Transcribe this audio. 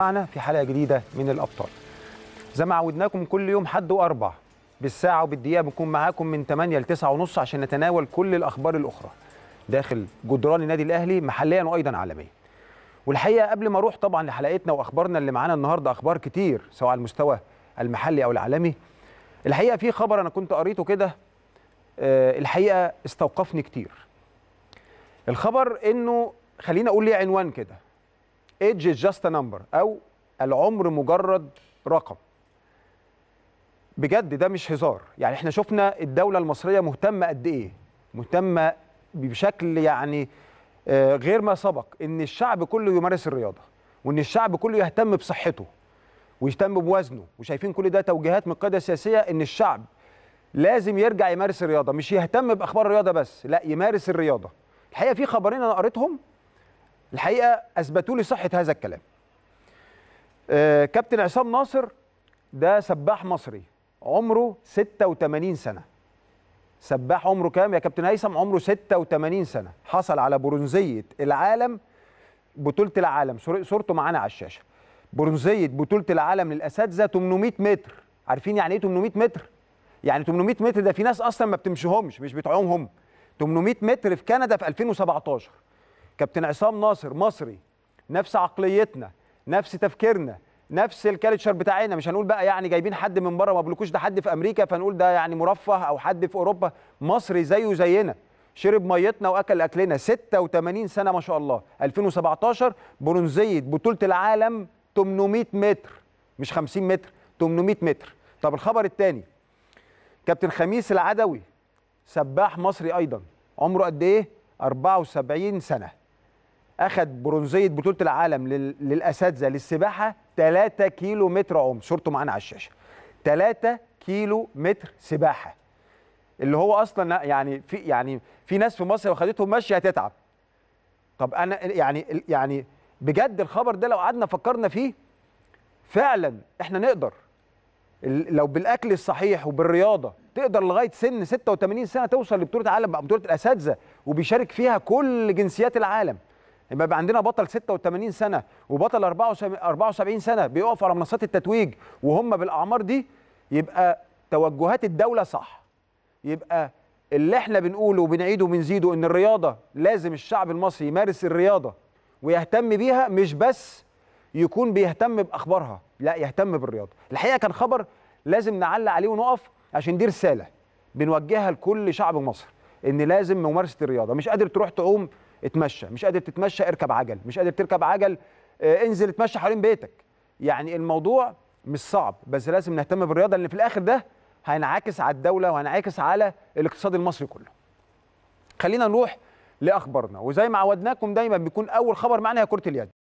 معنا في حلقه جديده من الابطال زي ما عودناكم كل يوم حد واربع بالساعه وبالدقيقه بنكون معاكم من 8 ل 9 ونص عشان نتناول كل الاخبار الاخرى داخل جدران النادي الاهلي محليا وايضا عالميا والحقيقه قبل ما اروح طبعا لحلقتنا واخبارنا اللي معانا النهارده اخبار كتير سواء على المستوى المحلي او العالمي الحقيقه في خبر انا كنت قريته كده آه، الحقيقه استوقفني كتير الخبر انه خلينا اقول ليه عنوان كده ايدج از جاست نمبر او العمر مجرد رقم بجد ده مش هزار يعني احنا شفنا الدوله المصريه مهتمه قد ايه مهتمه بشكل يعني آه، غير ما سبق ان الشعب كله يمارس الرياضه وان الشعب كله يهتم بصحته ويهتم بوزنه وشايفين كل ده توجيهات من القياده السياسيه ان الشعب لازم يرجع يمارس الرياضه مش يهتم باخبار الرياضه بس لا يمارس الرياضه الحقيقه في خبرين انا قريتهم الحقيقه اثبتوا لي صحه هذا الكلام آه، كابتن عصام ناصر ده سباح مصري عمره 86 سنه سباح عمره كام يا كابتن هيثم عمره 86 سنه حصل على برونزيه العالم بطوله العالم صورته معانا على الشاشه برونزيه بطوله العالم للاساتذه 800 متر عارفين يعني ايه 800 متر يعني 800 متر ده في ناس اصلا ما بتمشيهمش مش بتعومهم 800 متر في كندا في 2017 كابتن عصام ناصر مصري نفس عقليتنا نفس تفكيرنا نفس الكالتشر بتاعنا مش هنقول بقى يعني جايبين حد من بره ما بلوكوش ده حد في امريكا فنقول ده يعني مرفه او حد في اوروبا مصري زيه زينا شرب ميتنا واكل اكلنا 86 سنه ما شاء الله 2017 برونزيه بطوله العالم 800 متر مش 50 متر 800 متر طب الخبر الثاني كابتن خميس العدوي سباح مصري ايضا عمره قد ايه 74 سنه اخذ برونزيه بطوله العالم للاساتذه للسباحه 3 كيلو متر عم صورته معانا على الشاشه 3 كيلو متر سباحه اللي هو اصلا يعني في يعني في ناس في مصر لو خدتهم ماشيه هتتعب طب انا يعني يعني بجد الخبر ده لو قعدنا فكرنا فيه فعلا احنا نقدر لو بالاكل الصحيح وبالرياضه تقدر لغايه سن 86 سنه توصل لبطوله عالم بطوله الاساتذه وبيشارك فيها كل جنسيات العالم يبقى يبقى عندنا بطل 86 سنه وبطل 74 سنه بيقف على منصات التتويج وهم بالاعمار دي يبقى توجهات الدوله صح يبقى اللي احنا بنقوله وبنعيده وبنزيده ان الرياضه لازم الشعب المصري يمارس الرياضه ويهتم بيها مش بس يكون بيهتم باخبارها لا يهتم بالرياضه الحقيقه كان خبر لازم نعلق عليه ونقف عشان دي رساله بنوجهها لكل شعب مصر ان لازم ممارسه الرياضه مش قادر تروح تعوم اتمشى مش قادر تتمشى اركب عجل مش قادر تركب عجل آه، انزل اتمشى حوالين بيتك يعني الموضوع مش صعب بس لازم نهتم بالرياضه لان في الاخر ده هينعكس على الدوله وهينعكس على الاقتصاد المصري كله خلينا نروح لاخبارنا وزي ما عودناكم دايما بيكون اول خبر معنا هي كره اليد